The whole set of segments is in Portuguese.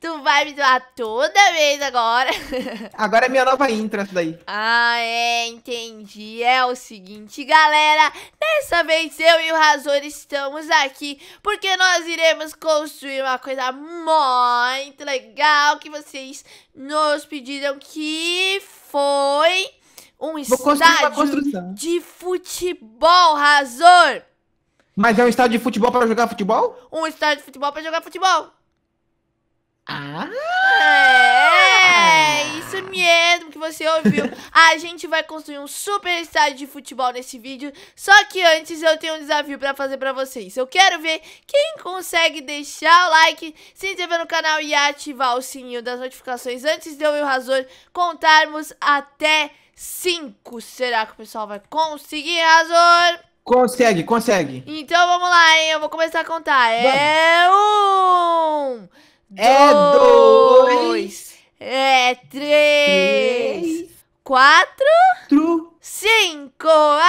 Tu vai me zoar toda vez agora. Agora é minha nova intro essa daí. Ah, é, entendi. É o seguinte, galera. Dessa vez eu e o Razor estamos aqui porque nós iremos construir uma coisa muito legal que vocês nos pediram que foi um estádio de futebol, Razor. Mas é um estádio de futebol para jogar futebol? Um estádio de futebol para jogar futebol. Ah! É, é isso mesmo que você ouviu. A gente vai construir um super estádio de futebol nesse vídeo. Só que antes eu tenho um desafio pra fazer pra vocês. Eu quero ver quem consegue deixar o like, se inscrever no canal e ativar o sininho das notificações antes de eu e o Razor contarmos até 5. Será que o pessoal vai conseguir, Razor? Consegue, consegue. Então vamos lá, hein? Eu vou começar a contar. É vamos. É um é dois, é três, quatro, tru. cinco.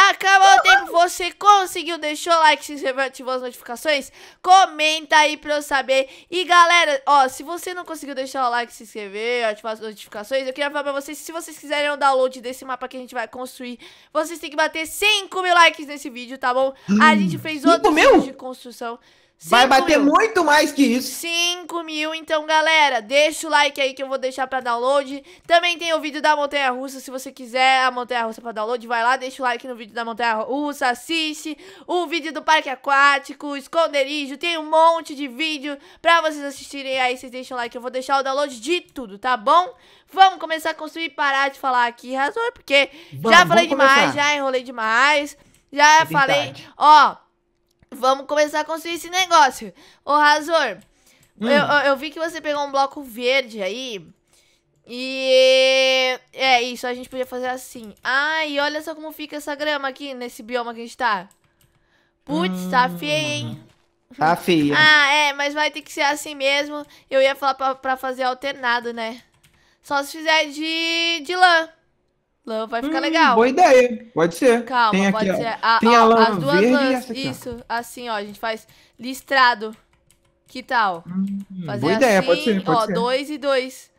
Acabou o tempo, você conseguiu, deixou o like, se inscreveu, ativou as notificações, comenta aí pra eu saber. E galera, ó, se você não conseguiu deixar o like, se inscrever, ativar as notificações, eu queria falar pra vocês, se vocês quiserem o download desse mapa que a gente vai construir, vocês têm que bater 5 mil likes nesse vídeo, tá bom? A hum. gente fez outro vídeo de construção. Cinco Vai bater mil. muito mais que isso. 5 mil, então, galera, deixa o like aí que eu vou deixar pra download. Também tem o vídeo da Montanha Russa, se você quiser a Montanha Russa pra download, vai lá, deixa o like no vídeo da Montanha Russa, assiste o vídeo do Parque Aquático, esconderijo, tem um monte de vídeo pra vocês assistirem aí, vocês deixam o like, eu vou deixar o download de tudo, tá bom? Vamos começar a construir e parar de falar aqui, razão, porque vamos, já falei demais, começar. já enrolei demais, já é falei, ó... Vamos começar a construir esse negócio. Ô, Razor, hum. eu, eu vi que você pegou um bloco verde aí. E é isso, a gente podia fazer assim. Ai, olha só como fica essa grama aqui nesse bioma que a gente tá. Putz, tá hum, tá feio, hein? Tá feio. ah, é, mas vai ter que ser assim mesmo. Eu ia falar pra, pra fazer alternado, né? Só se fizer de, de lã vai ficar hum, legal. Boa ideia. Pode ser. Calma, tem pode aqui, ser. A, tem ó, a lã as duas verde Isso, assim, ó. A gente faz listrado. Que tal? Hum, Fazer boa assim, ideia, pode assim, ser. Pode ó, ser. dois e dois.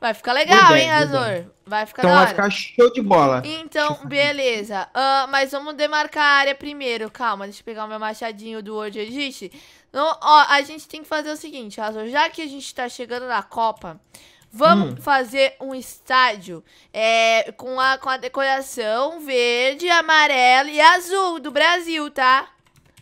Vai ficar legal, ideia, hein, Azor? Vai ficar Então vai ficar show de bola. Então, beleza. Uh, mas vamos demarcar a área primeiro. Calma, deixa eu pegar o meu machadinho do World Edit. No, ó, a gente tem que fazer o seguinte, Azor. Já que a gente tá chegando na Copa, Vamos hum. fazer um estádio é, com, a, com a decoração verde, amarelo e azul do Brasil, tá?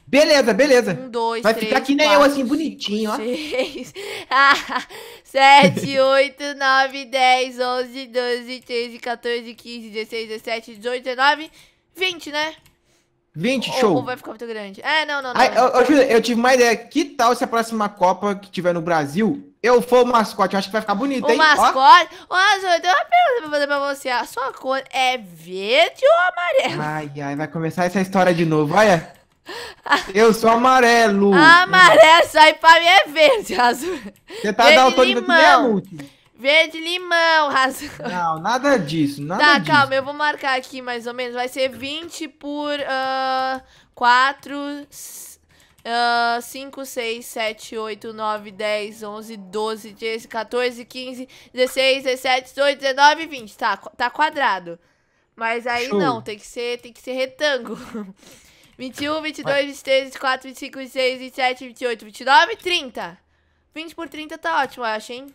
Beleza, beleza. Um, dois, Vai três, ficar aqui nem eu, assim, bonitinho, cinco, ó. Seis, ah, sete, oito, nove, dez, onze, doze, treze, quatorze, quinze, dezesseis, dezessete, dezoito, dezenove, vinte, né? 20, show. Ou vai ficar muito grande. É, não, não, não. Aí, não. Eu, eu, eu, tive uma ideia. Que tal se a próxima Copa que tiver no Brasil, eu for o mascote? Eu acho que vai ficar bonito, o hein? O mascote? Ó. Mas eu tenho uma pergunta pra fazer pra você. A sua cor é verde ou amarelo? Ai, ai, vai começar essa história de novo, olha. Eu sou amarelo. Amarelo, sai pra mim é verde, azul. Você tá dando é limão. Mesmo? Verde limão, razão. Não, nada disso, nada tá, disso. Tá, calma, eu vou marcar aqui mais ou menos. Vai ser 20 por uh, 4, uh, 5, 6, 7, 8, 9, 10, 11, 12, 13, 14, 15, 16, 17, 18, 19, 20. Tá, tá quadrado. Mas aí Show. não, tem que ser, tem que ser retângulo. 21, 22, Vai. 23, 24, 25, 26, 27, 28, 29, 30. 20 por 30 tá ótimo, eu acho, hein?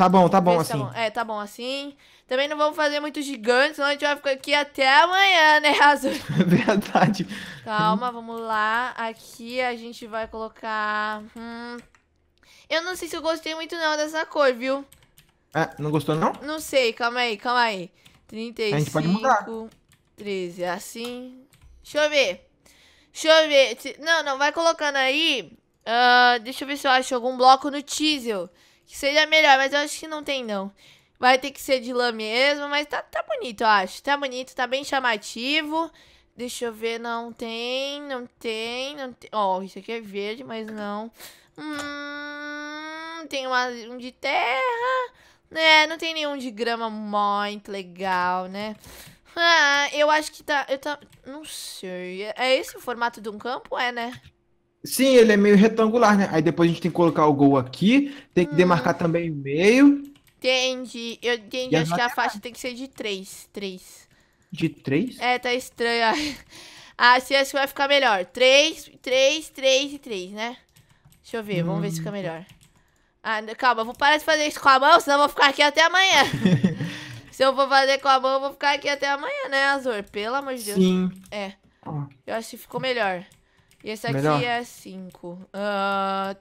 Tá bom, tá bom tá assim. É, tá bom assim. Também não vamos fazer muito gigante, senão a gente vai ficar aqui até amanhã, né, Azul? Verdade. Calma, vamos lá. Aqui a gente vai colocar... Hum... Eu não sei se eu gostei muito não dessa cor, viu? É, não gostou não? Não sei, calma aí, calma aí. 35, a gente pode mudar. 13, assim. Deixa eu ver. Deixa eu ver. Não, não, vai colocando aí. Uh, deixa eu ver se eu acho algum bloco no teaser que seja melhor, mas eu acho que não tem, não. Vai ter que ser de lã mesmo, mas tá, tá bonito, eu acho. Tá bonito, tá bem chamativo. Deixa eu ver, não tem, não tem, não tem. Ó, oh, isso aqui é verde, mas não. Hum, tem uma, um de terra. É, não tem nenhum de grama muito legal, né? Ah, eu acho que tá, eu tá, não sei. É esse o formato de um campo? É, né? Sim, ele é meio retangular, né? Aí depois a gente tem que colocar o gol aqui, tem que hum. demarcar também o meio. Entendi, eu entendi, acho que a faixa tem que ser de 3, 3. De 3? É, tá estranho. Assim acho que vai ficar melhor. 3, 3, 3 e 3, né? Deixa eu ver, hum. vamos ver se fica hum. melhor. Ah, calma, vou parar de fazer isso com a mão, senão eu vou ficar aqui até amanhã. se eu for fazer com a mão, eu vou ficar aqui até amanhã, né, Azor? Pelo amor de Deus. Sim. É. Eu acho que ficou melhor. E Esse aqui Melhor. é 5.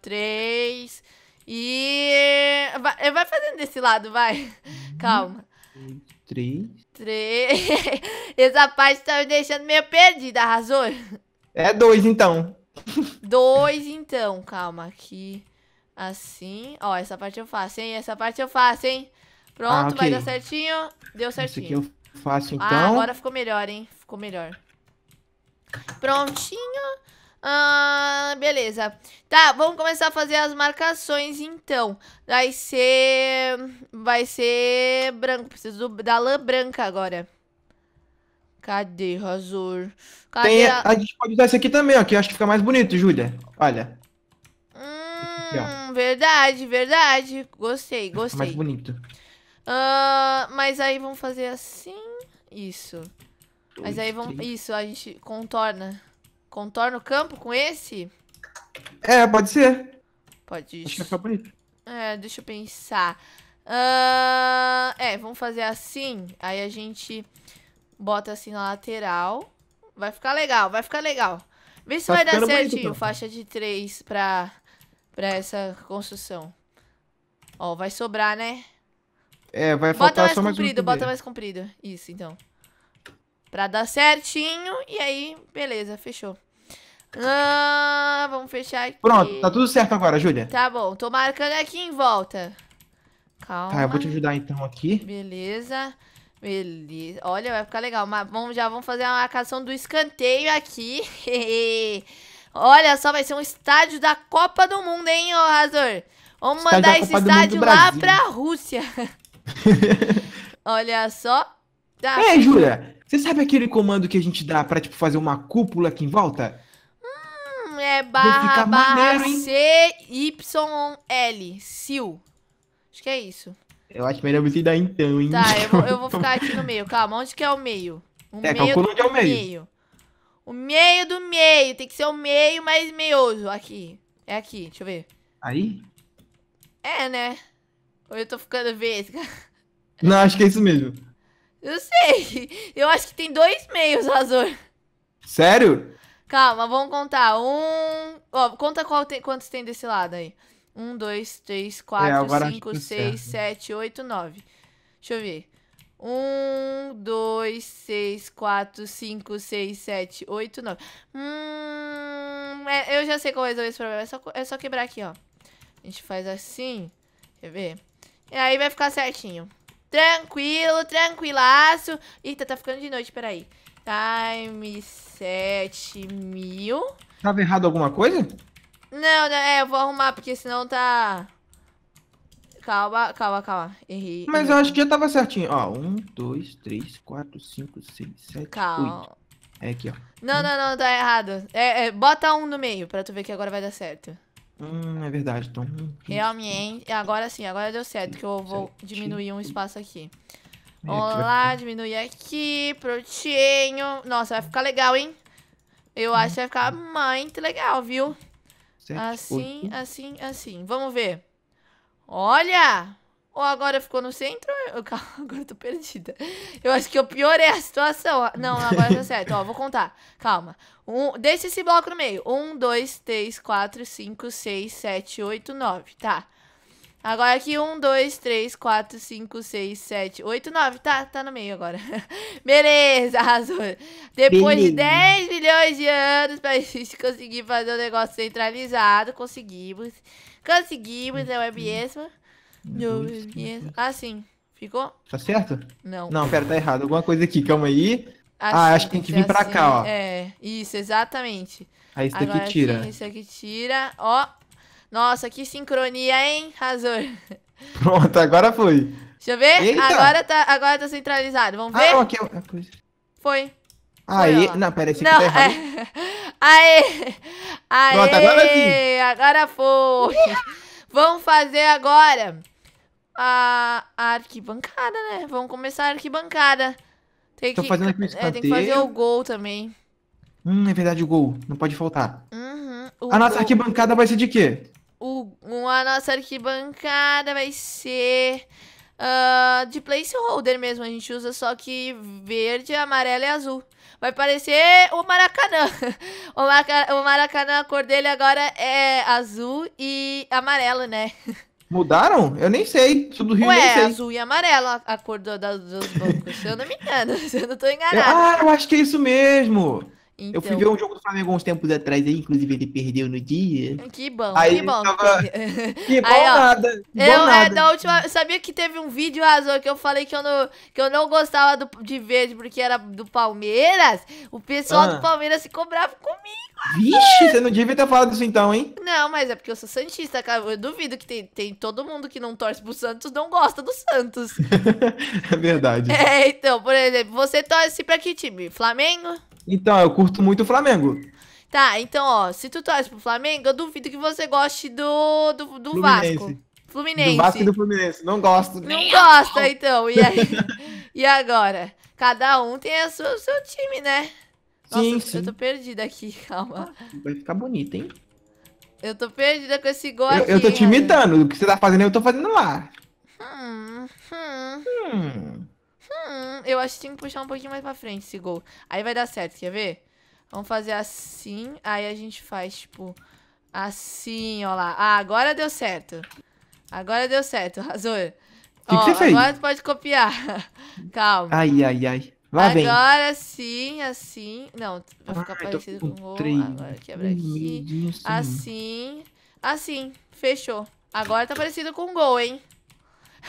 3. Ah, e. Vai, eh, vai fazendo desse lado, vai. Uhum. Calma. 3. 3. Essa parte tá me deixando meio perdida, arrasou? É 2, então. 2, então. Calma, aqui. Assim. Ó, essa parte eu faço, hein? Essa parte eu faço, hein? Pronto, ah, okay. vai dar certinho. Deu certinho. Esse aqui eu faço, ah, então. Ah, agora ficou melhor, hein? Ficou melhor. Prontinho. Ah, beleza. Tá, vamos começar a fazer as marcações então. Vai ser. Vai ser branco. Preciso da lã branca agora. Cadê, Razor? Cadê Tem, a... a... gente pode usar esse aqui também, ó. Que eu acho que fica mais bonito, Júlia. Olha. Hum, aqui, verdade, verdade. Gostei, gostei. Mais bonito. Uh, mas aí vamos fazer assim. Isso. Mas aí vamos. Isso, a gente contorna. Contorna o campo com esse? É, pode ser. Pode. Acho que vai ficar bonito. É, deixa eu pensar. Uh, é, vamos fazer assim. Aí a gente bota assim na lateral. Vai ficar legal, vai ficar legal. Vê se tá vai dar certinho, então. faixa de 3 pra, pra essa construção. Ó, vai sobrar, né? É, vai faltar bota mais só comprido, mais um Bota mais comprido, bota mais comprido. Isso, então. Pra dar certinho. E aí, beleza, fechou. Ah, vamos fechar aqui. Pronto, tá tudo certo agora, Júlia. Tá bom, tô marcando aqui em volta. Calma. Tá, eu vou te ajudar então aqui. Beleza. Beleza. Olha, vai ficar legal. Mas vamos, já vamos fazer a marcação do escanteio aqui. Olha só, vai ser um estádio da Copa do Mundo, hein, ô Razor? Vamos estádio mandar esse estádio lá pra Rússia. Olha só. Ah, é, Jura, você sabe aquele comando que a gente dá pra, tipo, fazer uma cúpula aqui em volta? Hum, é barra, barra C-Y-L, SIL. Acho que é isso. Eu acho melhor você dar então, hein? Tá, eu vou, eu vou ficar aqui no meio. Calma, onde que é o meio? O é, meio onde é o meio. meio. O meio do meio. Tem que ser o meio mais meioso. Aqui. É aqui, deixa eu ver. Aí? É, né? Ou eu tô ficando vesga? Não, acho que é isso mesmo. Eu sei. Eu acho que tem dois meios, Razor. Sério? Calma, vamos contar. Um. Ó, conta quantos tem desse lado aí. Um, dois, três, quatro, é, cinco, é seis, sete, oito, nove. Deixa eu ver. Um, dois, seis, quatro, cinco, seis, sete, oito, nove. Hum. É, eu já sei como resolver esse problema. É só, é só quebrar aqui, ó. A gente faz assim. Quer ver? E aí vai ficar certinho. Tranquilo, tranquilaço. Eita, tá, tá ficando de noite, peraí. Time 7000. Tava errado alguma coisa? Não, não, é, eu vou arrumar, porque senão tá... Calma, calma, calma. Errei. Mas errei. eu acho que já tava certinho. Ó, um, dois, três, quatro, cinco, seis, sete, calma. oito. É aqui, ó. Não, não, não, tá errado. É, é, bota um no meio, pra tu ver que agora vai dar certo. Hum, é verdade, então Realmente, agora sim, agora deu certo, que eu vou diminuir um espaço aqui. olá diminuir aqui, prontinho. Nossa, vai ficar legal, hein? Eu acho que vai ficar muito legal, viu? Assim, assim, assim. Vamos ver. Olha! ou agora ficou no centro. Eu, calma, agora eu tô perdida. Eu acho que eu piorei é a situação. Ah, não, agora tá certo. Ó, vou contar. Calma. Um, deixa esse bloco no meio. Um, dois, três, quatro, cinco, seis, sete, oito, nove. Tá. Agora aqui, um, dois, três, quatro, cinco, seis, sete, oito, nove. Tá, tá no meio agora. Beleza, arrasou. Depois Beleza. de 10 milhões de anos pra gente conseguir fazer um negócio centralizado, conseguimos. Conseguimos, é web uhum. mesmo. Meu Deus. Ah, sim. Ficou? Tá certo? Não. Não, pera, tá errado. Alguma coisa aqui, calma aí. Ah, assim, ah, acho que tem que vir pra assim, cá, ó. É, isso, exatamente. Aí ah, isso Agora daqui tira. isso esse aqui tira, ó. Nossa, que sincronia, hein, Razor? Pronto, agora foi. Deixa eu ver. Agora tá, agora tá centralizado. Vamos ah, ver? É é ah, Foi. Aê, foi, não, pera, esse aqui tá errado. É... Aê! Aê! Pronto, agora sim. Agora foi. Vamos fazer agora a, arquibancada, né? Vamos começar a arquibancada. Tem que, fazendo aqui é, tem que fazer o gol também. Hum, é verdade, o gol. Não pode faltar. Uhum, a nossa arquibancada vai ser de quê? O, a nossa arquibancada vai ser uh, de placeholder mesmo. A gente usa só que verde, amarelo e azul. Vai parecer o Maracanã. o, Maracanã a cor dele agora é azul e amarelo, né? Mudaram? Eu nem sei. Sou do Rio, Ué, nem sei. azul e amarelo a cor das duas dos bancos. se eu não me engano, se eu não tô enganado. Ah, eu acho que é isso mesmo. Então... Eu fui ver então. um jogo do Flamengo uns tempos atrás aí, inclusive ele perdeu no dia. Que bom, aí que bom. Tava... que bom aí, ó, nada. eu, nada. É, da última... Sabia que teve um vídeo, azul que eu falei que eu não, que eu não gostava do, de verde porque era do Palmeiras. O pessoal ah. do Palmeiras se cobrava comigo. Vixe, você não devia ter falado isso então, hein? Não, mas é porque eu sou Santista, cara. Eu duvido que tem, tem todo mundo que não torce pro Santos não gosta do Santos. é verdade. É, então, por exemplo, você torce pra que time? Flamengo? Então, eu curto muito o Flamengo. Tá, então, ó, se tu torce pro Flamengo, eu duvido que você goste do, do, do Vasco. Fluminense. Do Vasco e do Fluminense. Não gosto. Não gosta, então. E, aí, e agora? Cada um tem a seu o seu time, né? Nossa, sim, sim. eu tô perdida aqui, calma. Vai ficar bonito, hein? Eu tô perdida com esse gol eu, aqui. Eu tô te imitando. Né? O que você tá fazendo, eu tô fazendo lá. Hum, hum. hum. Hum, eu acho que tinha que puxar um pouquinho mais pra frente esse gol. Aí vai dar certo, quer ver? Vamos fazer assim, aí a gente faz, tipo, assim, ó lá. Ah, agora deu certo. Agora deu certo, Razor. O ó, que você agora fez? tu pode copiar. Calma. Ai, ai, ai. bem. agora sim, assim. Não, vai ficar parecido com o gol. Agora quebra aqui. Assim. assim. Assim. Fechou. Agora tá parecido com o gol, hein?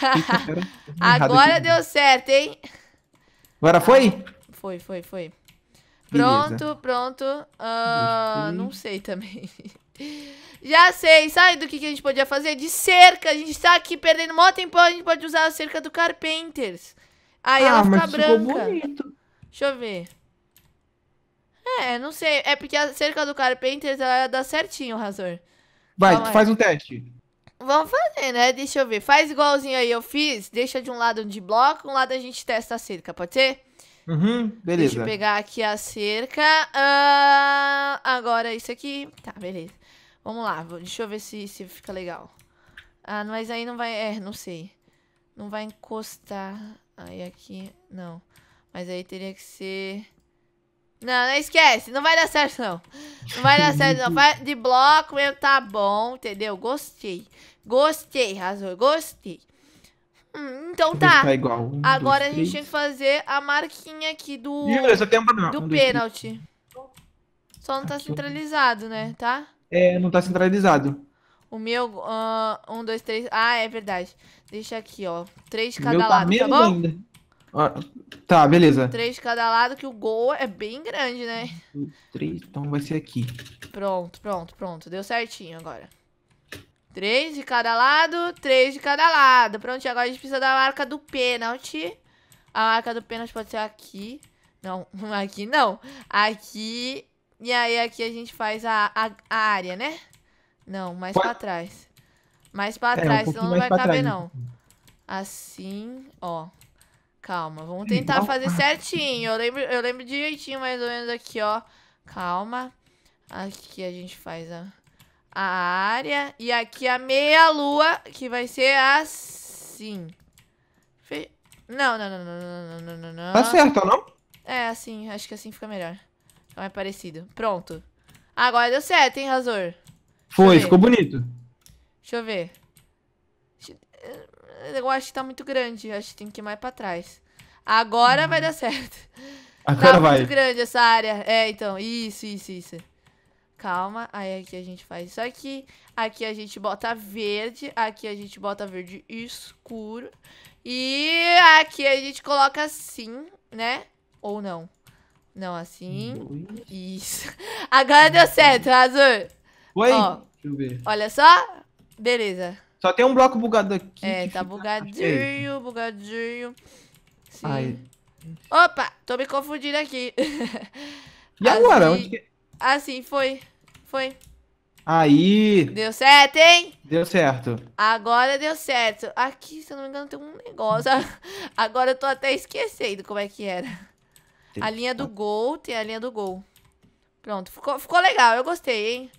Agora deu certo, hein? Agora ah, foi? Foi, foi, foi. Pronto, Beleza. pronto. Uh, não sei também. Já sei, sabe do que, que a gente podia fazer? De cerca, a gente tá aqui perdendo mó tempo a gente pode usar a cerca do Carpenters. Aí ah, ela fica mas branca. bonito. Deixa eu ver. É, não sei, é porque a cerca do Carpenters ela dá certinho, Razor. Vai, Calma aí. faz um teste. Vamos fazer, né? Deixa eu ver. Faz igualzinho aí eu fiz. Deixa de um lado de bloco, um lado a gente testa a cerca, pode ser? Uhum, beleza. Deixa eu pegar aqui a cerca. Ah, agora isso aqui. Tá, beleza. Vamos lá, deixa eu ver se, se fica legal. Ah, mas aí não vai... É, não sei. Não vai encostar. Aí aqui... Não. Mas aí teria que ser... Não, não esquece. Não vai dar certo, não. Não vai dar certo, não. Vai de bloco mesmo, tá bom, entendeu? Gostei. Gostei, Razor. Gostei. Hum, então tá. Um, Agora dois, a gente três. tem que fazer a marquinha aqui do. Um do um, pênalti. Só não tá centralizado, né? Tá? É, não tá centralizado. O meu, uh, um, dois, três. Ah, é verdade. Deixa aqui, ó. Três de cada tá lado, tá, tá bom? Ainda. Ah, tá, beleza. Três de cada lado, que o gol é bem grande, né? três, então vai ser aqui. Pronto, pronto, pronto. Deu certinho agora. Três de cada lado, três de cada lado. Pronto, agora a gente precisa da marca do pênalti. A marca do pênalti pode ser aqui. Não, aqui não. Aqui. E aí aqui a gente faz a, a, a área, né? Não, mais What? pra trás. Mais pra é, trás, um senão não vai caber, trás. não. Então. Assim, ó. Calma, vamos tentar fazer certinho. Eu lembro, eu lembro direitinho mais ou menos aqui, ó. Calma. Aqui a gente faz a, a área. E aqui a meia-lua, que vai ser assim. Fe... Não, não, não, não, não, não, não, Tá certo, não? É, assim. Acho que assim fica melhor. Então é parecido. Pronto. Agora deu certo, hein, Razor? Foi, ficou bonito. Deixa eu ver eu acho que tá muito grande. Eu acho que tem que ir mais pra trás. Agora vai uhum. dar certo. Agora tá vai. muito grande essa área. É, então. Isso, isso, isso. Calma. Aí aqui a gente faz isso aqui. Aqui a gente bota verde. Aqui a gente bota verde escuro. E aqui a gente coloca assim, né? Ou não. Não, assim. Isso. Agora deu certo, Azul. Oi. Ó, Deixa eu ver. Olha só. Beleza. Só tem um bloco bugado aqui. É, tá bugadinho, aqui. bugadinho. Sim. Ai. Opa, tô me confundindo aqui. E assim, agora? Onde Assim, foi. Foi. Aí. Deu certo, hein? Deu certo. Agora deu certo. Aqui, se eu não me engano, tem um negócio. Agora eu tô até esquecendo como é que era. a linha do gol, tem a linha do gol. Pronto, ficou, ficou legal, eu gostei, hein?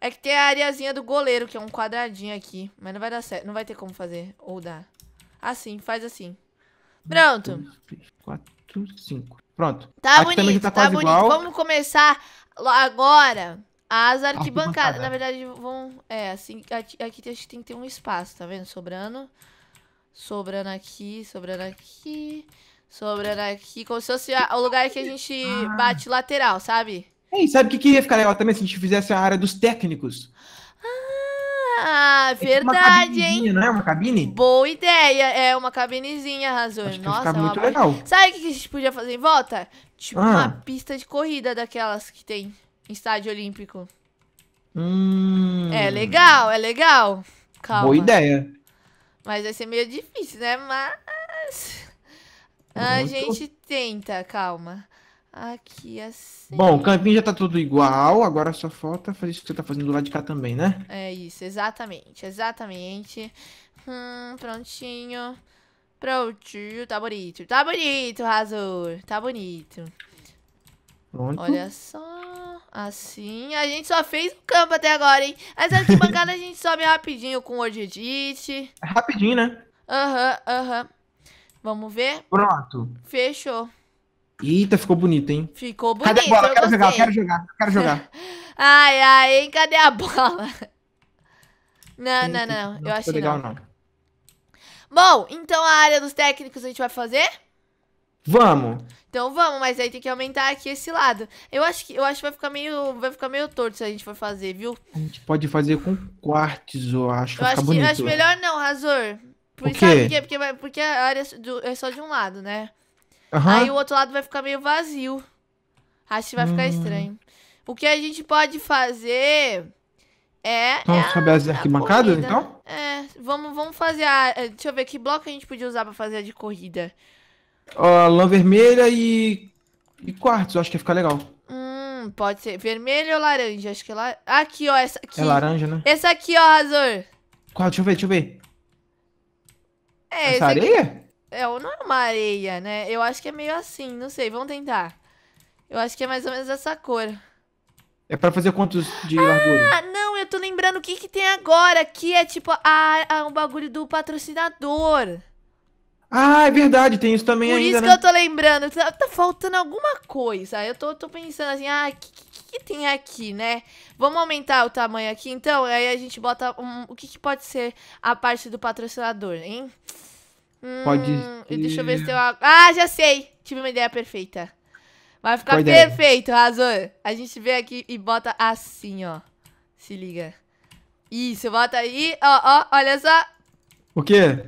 É que tem a areazinha do goleiro, que é um quadradinho aqui. Mas não vai dar certo. Não vai ter como fazer. Ou dá. Assim, faz assim. Pronto. Quatro, cinco. Pronto. Tá aqui bonito, tá, tá bonito. Igual. Vamos começar agora as arquibancadas. Na verdade, vão... É, assim, aqui, aqui gente tem que ter um espaço, tá vendo? Sobrando. Sobrando aqui, sobrando aqui. Sobrando aqui. Como se fosse o lugar que a gente ah. bate lateral, sabe? É, e sabe o que, que ia ficar legal também se a gente fizesse a área dos técnicos? Ah, é tipo verdade, hein? Não é uma cabine? Boa ideia. É uma cabinezinha, Razor. Acho Nossa, é uma legal. Sabe o que a gente podia fazer em volta? Tipo ah. uma pista de corrida daquelas que tem em estádio olímpico. Hum. É legal, é legal. Calma. Boa ideia. Mas vai ser meio difícil, né? Mas. Muito. A gente tenta, calma. Aqui, assim. Bom, o campinho já tá tudo igual, agora só falta fazer isso que você tá fazendo do lado de cá também, né? É isso, exatamente, exatamente. Hum, prontinho. Prontinho, tá bonito. Tá bonito, Razor, tá bonito. Pronto. Olha só, assim. A gente só fez o campo até agora, hein? Mas antes de bancada a gente sobe rapidinho com o Word Edit. É rapidinho, né? Aham, uhum, aham. Uhum. Vamos ver? Pronto. Fechou. Eita, ficou bonito, hein? Ficou bonito. Cadê a bola? Eu quero gostei. jogar, quero jogar, quero jogar. ai, ai, hein? Cadê a bola? Não, não, não. não eu acho que não. não. Bom, então a área dos técnicos a gente vai fazer? Vamos. Então vamos, mas aí tem que aumentar aqui esse lado. Eu acho que eu acho que vai ficar meio vai ficar meio torto se a gente for fazer, viu? A gente pode fazer com quartzo, eu acho. Eu acho, que, eu acho melhor não, Razor. Por, Sabe por quê? Porque, porque a área é do, é só de um lado, né? Uhum. Aí o outro lado vai ficar meio vazio. Acho que vai ficar hum. estranho. O que a gente pode fazer é. é vamos é as arquibancadas, então? É, vamos, vamos fazer a. Eh, deixa eu ver que bloco a gente podia usar pra fazer a de corrida. Ó, lã vermelha e. E quartos, acho que ia ficar legal. Hum, pode ser. Vermelho ou laranja? Acho que é laranja. Aqui, ó, essa aqui. É laranja, né? Essa aqui, ó, Razor. Qual? Deixa eu ver, deixa eu ver. É, essa areia? Aqui... É, não é uma areia, né? Eu acho que é meio assim, não sei, vamos tentar. Eu acho que é mais ou menos essa cor. É pra fazer quantos de ah, largura? Ah, não, eu tô lembrando o que que tem agora, que é tipo a, a, um bagulho do patrocinador. Ah, é verdade, tem isso também Por ainda, Por isso né? que eu tô lembrando, tá, tá, faltando alguma coisa. Eu tô, tô pensando assim, ah, o que, que, que, tem aqui, né? Vamos aumentar o tamanho aqui, então? Aí a gente bota um, o que, que pode ser a parte do patrocinador, hein? Hum, Pode ser... Deixa eu ver se eu... Ah, já sei! Tive uma ideia perfeita. Vai ficar Qual perfeito, ideia? Razor. A gente vem aqui e bota assim, ó. Se liga. Isso, bota aí. Ó, ó, olha só. O quê?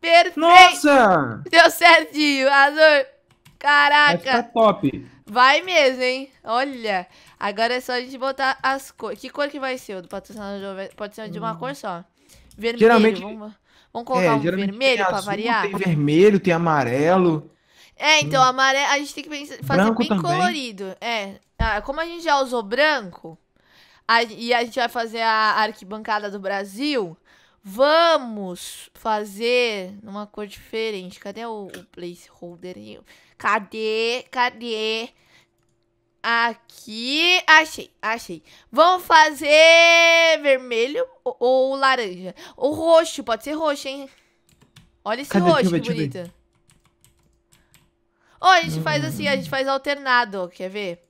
Perfeito! Nossa! Deu certinho, Razor. Caraca. Vai ficar top. Vai mesmo, hein? Olha. Agora é só a gente botar as cores. Que cor que vai ser? O do patrocinador pode ser de uma hum. cor só. Vermelho, Geralmente... vamos... Vamos é, colocar é, um vermelho para variar? Tem vermelho, tem amarelo. É, então, tem... amarelo. A gente tem que fazer branco bem também. colorido. É. Ah, como a gente já usou branco, a, e a gente vai fazer a arquibancada do Brasil, vamos fazer numa cor diferente. Cadê o, o placeholder? Cadê? Cadê? Aqui, achei, achei. Vamos fazer vermelho ou, ou laranja? Ou roxo, pode ser roxo, hein? Olha esse Cadê? roxo, que bonito. Ou a gente faz ah. assim, a gente faz alternado, quer ver?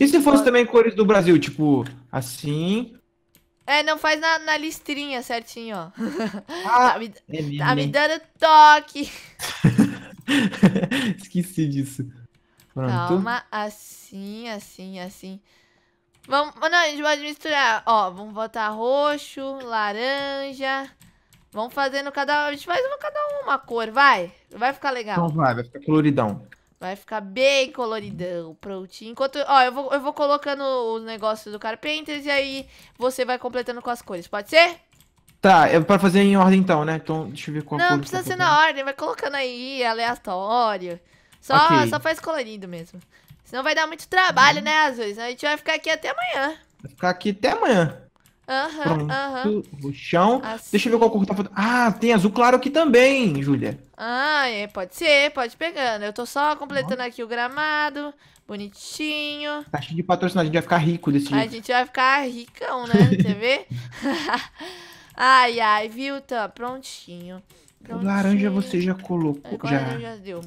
E se fosse também cores do Brasil, tipo, assim... É, não faz na, na listrinha certinho, ó. Ah, tá, me, é lindo, tá me dando toque. Esqueci disso. Pronto. Calma, assim, assim, assim. Vamos, não, a gente pode misturar. Ó, vamos botar roxo, laranja. Vamos fazendo cada... A gente faz uma, cada uma cor, vai. Vai ficar legal. Então vai, vai ficar coloridão. Vai ficar bem coloridão, prontinho. Enquanto, ó, eu vou, eu vou colocando os negócios do Carpenters e aí você vai completando com as cores, pode ser? Tá, é pra fazer em ordem então, né? Então, deixa eu ver qual Não, precisa ser na ordem, vai colocando aí, aleatório. Só, okay. só faz colorido mesmo. Senão vai dar muito trabalho, uhum. né, às vezes. A gente vai ficar aqui até amanhã. Vai ficar aqui até amanhã. Aham, aham. O chão. Assim. Deixa eu ver qual cor tá faltando. Ah, tem azul claro aqui também, Júlia. Ah, é, pode ser, pode pegando. Eu tô só completando aqui o gramado, bonitinho. Tá cheio de patrocinar, a gente vai ficar rico desse jeito. A gente vai ficar ricão, né? Você vê? ai, ai, viu? Tá prontinho. prontinho. O laranja você já colocou. Agora já, já deu.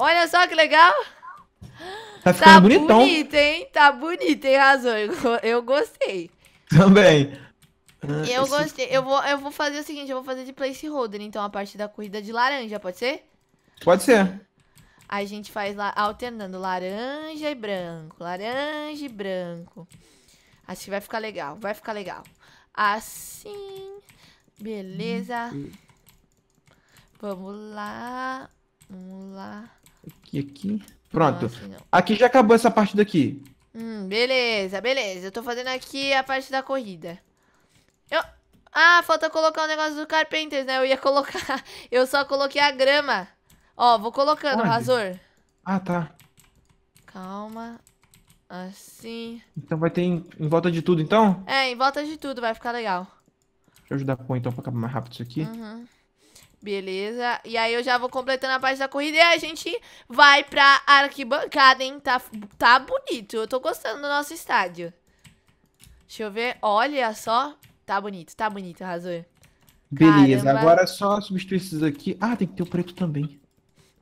Olha só que legal. Tá ficando tá bonitão. bonito, hein? Tá bonito, tem razão. Eu, eu gostei. Também. Ah, eu gostei. Eu vou, eu vou fazer o seguinte, eu vou fazer de placeholder, então, a parte da corrida de laranja, pode ser? Pode ser. A gente faz lá, alternando laranja e branco, laranja e branco. Acho que vai ficar legal, vai ficar legal. Assim, beleza. Hum. Vamos lá, vamos lá. Aqui, aqui. Pronto. Nossa, aqui já acabou essa parte daqui. Hum, beleza, beleza. Eu tô fazendo aqui a parte da corrida. Eu... Ah, falta colocar o negócio do Carpenters, né? Eu ia colocar... Eu só coloquei a grama. Ó, vou colocando, Onde? Razor. Ah, tá. Calma. Assim. Então vai ter em, em, volta de tudo, então? É, em volta de tudo. Vai ficar legal. Deixa eu ajudar a pôr, então, pra acabar mais rápido isso aqui. Uhum. Beleza. E aí eu já vou completando a parte da corrida e a gente vai pra arquibancada, hein? Tá, tá bonito. Eu tô gostando do nosso estádio. Deixa eu ver. Olha só. Tá bonito, tá bonito, Razor. Beleza, Caramba. agora é só substituir esses aqui. Ah, tem que ter o preto também.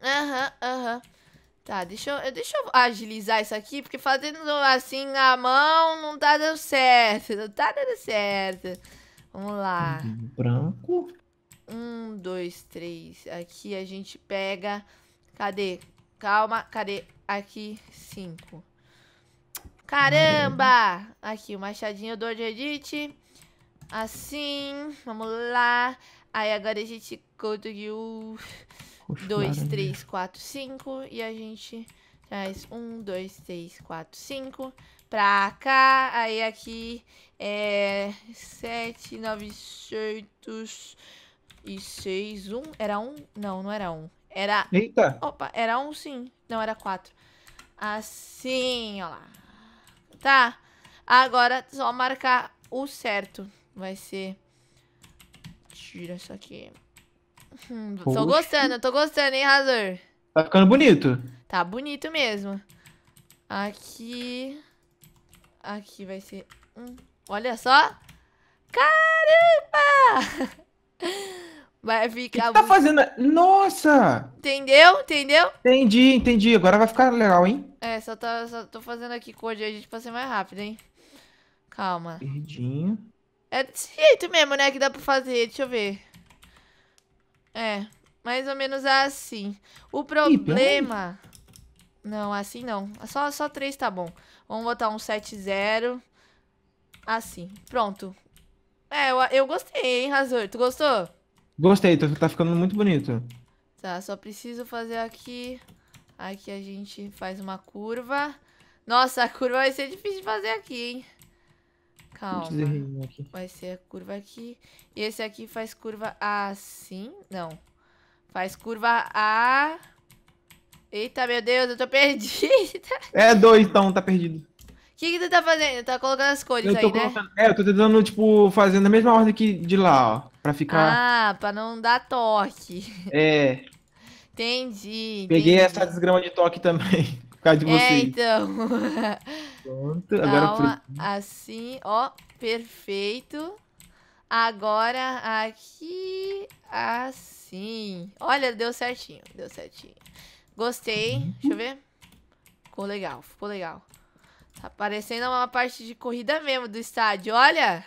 Aham, uhum, aham. Uhum. Tá, deixa eu, deixa eu agilizar isso aqui, porque fazendo assim na mão não tá dando certo. Não tá dando certo. Vamos lá. Uhum. Branco. Um, dois, três. Aqui a gente pega... Cadê? Calma, cadê? Aqui, cinco. Caramba! Aqui, o machadinho do Edith. Assim, vamos lá. Aí agora a gente conseguiu... dois, três, quatro, cinco. E a gente traz um, dois, três, quatro, cinco. Pra cá, aí aqui é sete, nove, oito e 6, 1. Era 1? Não, não era 1. Era. Eita! Opa, era 1 sim. Não, era 4. Assim, ó lá. Tá. Agora só marcar o certo. Vai ser. Tira isso aqui. Hum, tô gostando, tô gostando, hein, Razor? Tá ficando bonito. Tá bonito mesmo. Aqui. Aqui vai ser um. Olha só. Caramba! Vai ficar. O que tá fazendo? Nossa! Entendeu? Entendeu? Entendi, entendi. Agora vai ficar legal, hein? É, só, tá, só tô fazendo aqui code a gente, pra ser mais rápido, hein? Calma. Verdinho. É desse jeito mesmo, né? Que dá pra fazer. Deixa eu ver. É, mais ou menos assim. O problema. Ih, não, assim não. Só, só três tá bom. Vamos botar um 7-0. Assim. Pronto. É, eu, eu gostei, hein, Razor? Tu gostou? Gostei, tá ficando muito bonito. Tá, só preciso fazer aqui. Aqui a gente faz uma curva. Nossa, a curva vai ser difícil de fazer aqui, hein? Calma. Vai ser a curva aqui. E esse aqui faz curva assim? Não. Faz curva A. Eita, meu Deus, eu tô perdida. É dois, então, tá perdido que, que tu tá fazendo? Tá colocando as cores aí, né? colocando... né? É, eu tô tentando, tipo, fazendo a mesma ordem que de lá, ó. Pra ficar. Ah, pra não dar toque. É. Entendi. Peguei entendi. essa desgrama de toque também. Por causa de é, vocês. É, então. Pronto, agora Calma, Assim, ó, perfeito. Agora aqui, assim. Olha, deu certinho, deu certinho. Gostei. Uhum. Deixa eu ver. Ficou legal, ficou legal. Tá parecendo uma parte de corrida mesmo do estádio, olha.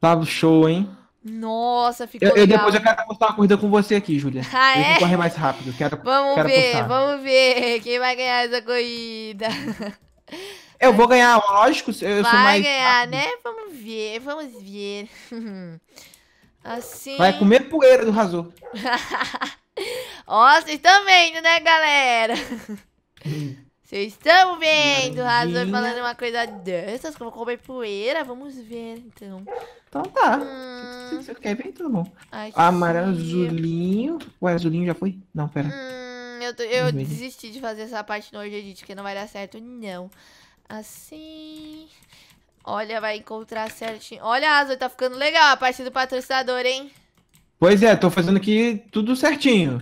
Tá show, hein? Nossa, ficou eu, eu Depois eu quero apostar uma corrida com você aqui, Júlia. Ah, é? correr mais rápido. Quero, vamos quero ver, vamos ver quem vai ganhar essa corrida. Eu vou ganhar, lógico. Eu vai sou mais ganhar, rápido. né? Vamos ver, vamos ver. Assim... Vai comer poeira do Razor. Ó, vocês estão vendo, né, galera? Hum. Vocês estão vendo o Razor falando uma coisa dessas? Como comer poeira? Vamos ver, então. Então tá. Hum, Você quer ver, tudo bom. Aqui. Amarelo, azulinho. O azulinho já foi? Não, pera. Hum, eu, tô, eu desisti de fazer essa parte no Edith, porque não vai dar certo, não. Assim... Olha, vai encontrar certinho. Olha, Azul, tá ficando legal a parte do patrocinador, hein? Pois é, tô fazendo aqui tudo certinho.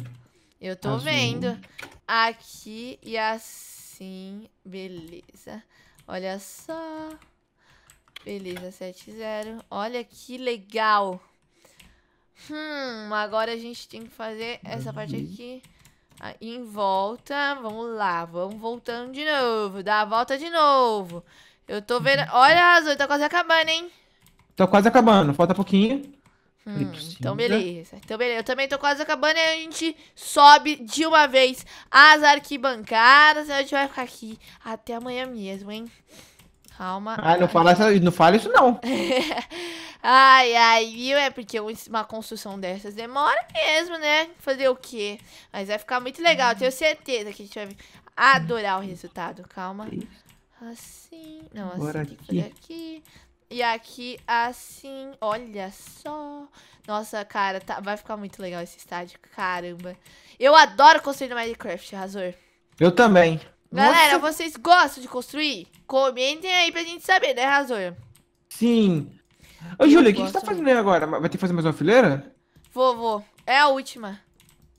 Eu tô Azul. vendo. Aqui e assim assim. Beleza. Olha só. Beleza, 7-0. Olha que legal. Hum, agora a gente tem que fazer essa uhum. parte aqui. Ah, em volta. Vamos lá, vamos voltando de novo. Dá a volta de novo. Eu tô vendo... Olha, azul, tá quase acabando, hein? Tô tá quase acabando, falta pouquinho. Hum, é então, beleza. Então, beleza. Eu também tô quase acabando e a gente sobe de uma vez as arquibancadas. A gente vai ficar aqui até amanhã mesmo, hein? Calma. Ah, não fala, não fala isso, não. ai, ai, viu? É porque uma construção dessas demora mesmo, né? Fazer o quê? Mas vai ficar muito legal. Tenho certeza que a gente vai adorar o resultado. Calma. Assim. Não, assim. aqui. aqui. E aqui, assim, olha só. Nossa, cara, tá, vai ficar muito legal esse estádio. Caramba. Eu adoro construir no Minecraft, Razor. Eu também. Galera, Nossa. vocês gostam de construir? Comentem aí pra gente saber, né, Razor? Sim. Ô, Júlia, o que você tá fazendo aí agora? Vai ter que fazer mais uma fileira? Vou, vou. É a última.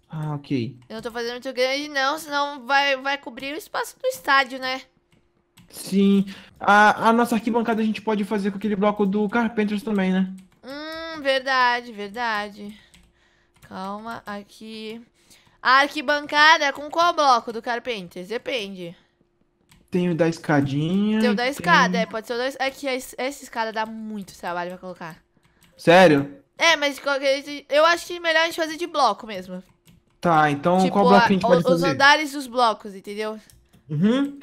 Ah, ok. Eu não tô fazendo muito grande, não, senão vai, vai cobrir o espaço do estádio, né? Sim. A, a nossa arquibancada a gente pode fazer com aquele bloco do Carpenters também, né? Hum, verdade, verdade. Calma, aqui. A arquibancada é com qual bloco do Carpenters? Depende. Tem o da escadinha. Tem o da tem... escada, é, pode ser o da É que essa escada dá muito trabalho pra colocar. Sério? É, mas eu acho que é melhor a gente fazer de bloco mesmo. Tá, então tipo, qual bloco a, gente pode fazer? Os andares dos blocos, entendeu? Uhum.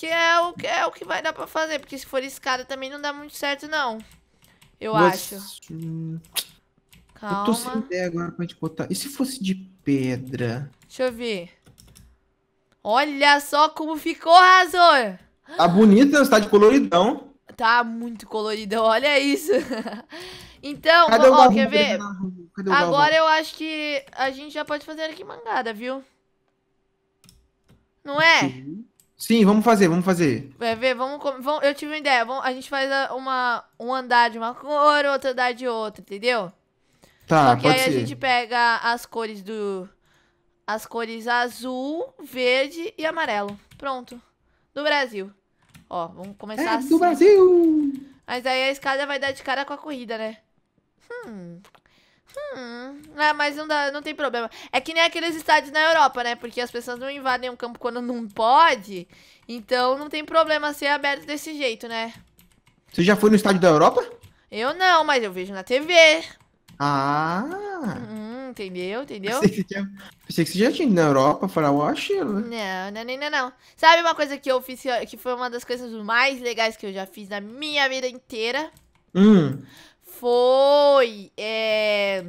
Que é o que, é o que vai dar pra fazer, porque se for escada também não dá muito certo, não. Eu Você... acho. Calma. Hum, eu tô sem ideia agora pra gente botar. E se fosse de pedra? Deixa eu ver. Olha só como ficou, Razor! Tá bonita está tá de coloridão. Tá muito coloridão, olha isso. então, Cadê ó, ó quer ver? Cadê agora eu acho que a gente já pode fazer aqui mangada, viu? Não é? Sim. Sim, vamos fazer, vamos fazer. Vai ver, vamos, vamos. Eu tive uma ideia. Vamos, a gente faz uma, um andar de uma cor, outro andar de outra, entendeu? Tá, Só que aí ser. a gente pega as cores do. As cores azul, verde e amarelo. Pronto. Do Brasil. Ó, vamos começar é, assim. Do Brasil! Mas aí a escada vai dar de cara com a corrida, né? Hum. Hum, é, mas não, dá, não tem problema. É que nem aqueles estádios na Europa, né? Porque as pessoas não invadem um campo quando não pode. Então não tem problema ser aberto desse jeito, né? Você já foi no estádio da Europa? Eu não, mas eu vejo na TV. Ah! Hum, entendeu? Entendeu? Pensei que, você já tinha ido na Europa, falar, né Não, não, não, não, Sabe uma coisa que eu fiz que foi uma das coisas mais legais que eu já fiz na minha vida inteira? Hum. Foi. É...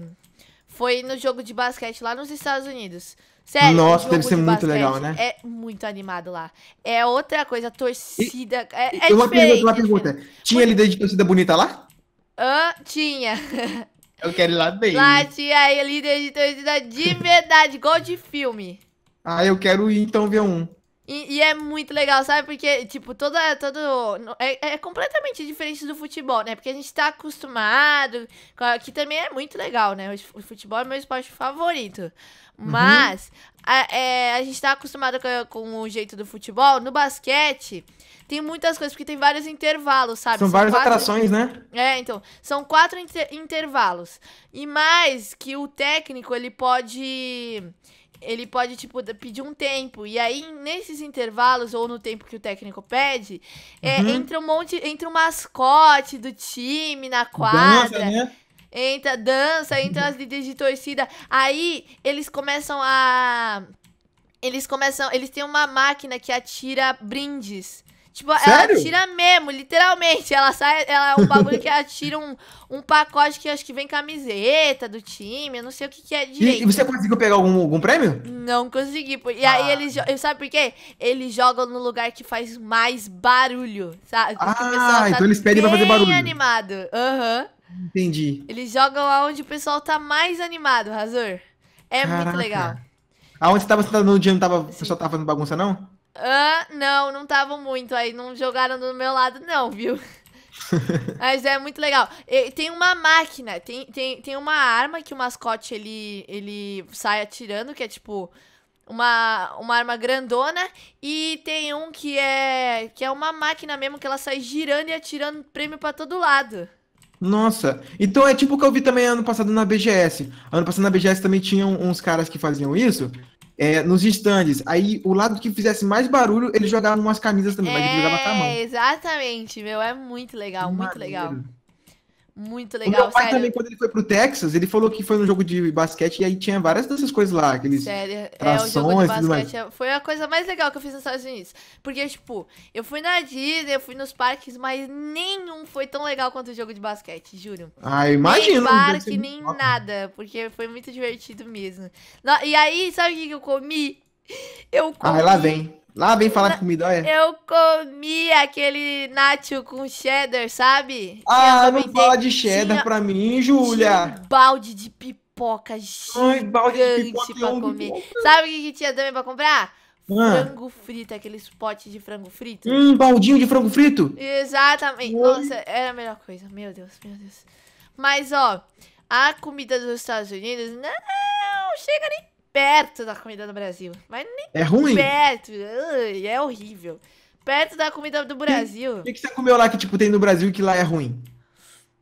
Foi no jogo de basquete lá nos Estados Unidos. Sério, Nossa, deve ser de muito legal, né? É muito animado lá. É outra coisa, torcida. E, é, é uma pergunta, uma é pergunta. Tinha líder de torcida bonita lá? Ah, tinha. Eu quero ir lá bem Lá tinha líder de torcida de verdade, igual de filme. Ah, eu quero ir então ver um. E, e, é muito legal, sabe? Porque, tipo, toda, todo. É, é, completamente diferente do futebol, né? Porque a gente tá acostumado. Que também é muito legal, né? O futebol é meu esporte favorito. Uhum. Mas uhum. a, é, a, gente tá acostumado com, com, o jeito do futebol. No basquete, tem muitas coisas, porque tem vários intervalos, sabe? São, são várias quatro... atrações, né? É, então. São quatro inter intervalos. E mais que o técnico, ele pode ele pode, tipo, pedir um tempo. E aí, nesses intervalos, ou no tempo que o técnico pede, é, uhum. entra um monte, entra um mascote do time na quadra. Dança, né? Entra dança, entra as líderes de torcida. Aí eles começam a. Eles começam. Eles têm uma máquina que atira brindes. Tipo, Sério? ela tira mesmo, literalmente. Ela sai, ela é um bagulho que ela tira um, um pacote que acho que vem camiseta do time, eu não sei o que, que é direito. E, e você conseguiu pegar algum, algum prêmio? Não consegui. E ah. aí eles, sabe por quê? Eles jogam no lugar que faz mais barulho, sabe? Porque ah, então tá então eles pedem pra fazer barulho. animado. Aham. Uhum. Entendi. Eles jogam aonde o pessoal tá mais animado, Razor. É Caraca. muito legal. Aonde você tava sentado no dia não tava, o pessoal tava fazendo bagunça, não? Ah, não, não estavam muito aí, não jogaram do meu lado não, viu? Mas é muito legal. E, tem uma máquina, tem, tem, tem uma arma que o mascote ele, ele sai atirando, que é tipo uma, uma arma grandona. E tem um que é que é uma máquina mesmo, que ela sai girando e atirando prêmio para todo lado. Nossa, então é tipo o que eu vi também ano passado na BGS. Ano passado na BGS também tinham uns caras que faziam isso é, nos estandes. Aí o lado que fizesse mais barulho, ele jogava umas camisas também, mas ele jogava com a mão. É, exatamente, meu, é muito legal, que muito maneiro. legal. Muito legal. O meu pai sério. também, quando ele foi pro Texas, ele falou que foi no jogo de basquete e aí tinha várias dessas coisas lá. Aqueles sério, trações, é, o jogo de basquete é, foi a coisa mais legal que eu fiz nos Estados Unidos. Porque, tipo, eu fui na Disney, eu fui nos parques, mas nenhum foi tão legal quanto o jogo de basquete, juro. Ah, imagina. Nem parque, nem nada, porque foi muito divertido mesmo. E aí, sabe o que eu comi? Eu comi. Ah, lá vem Lá vem falar Na... comida, olha. Eu comi aquele nacho com cheddar, sabe? Ah, não fala de cheddar tinha... pra mim, Júlia. Um balde de pipoca gigante Ai, balde de pipoca pra é comer. Pipoca. Sabe o que tinha também pra comprar? Ah. Frango frito, aqueles potes de frango frito. Um baldinho de frango frito? Exatamente. Oi. Nossa, era a melhor coisa. Meu Deus, meu Deus. Mas, ó, a comida dos Estados Unidos não chega nem perto da comida do Brasil. Mas nem é ruim? Perto. é horrível. Perto da comida do Brasil. O que, que, você comeu lá que tipo tem no Brasil que lá é ruim?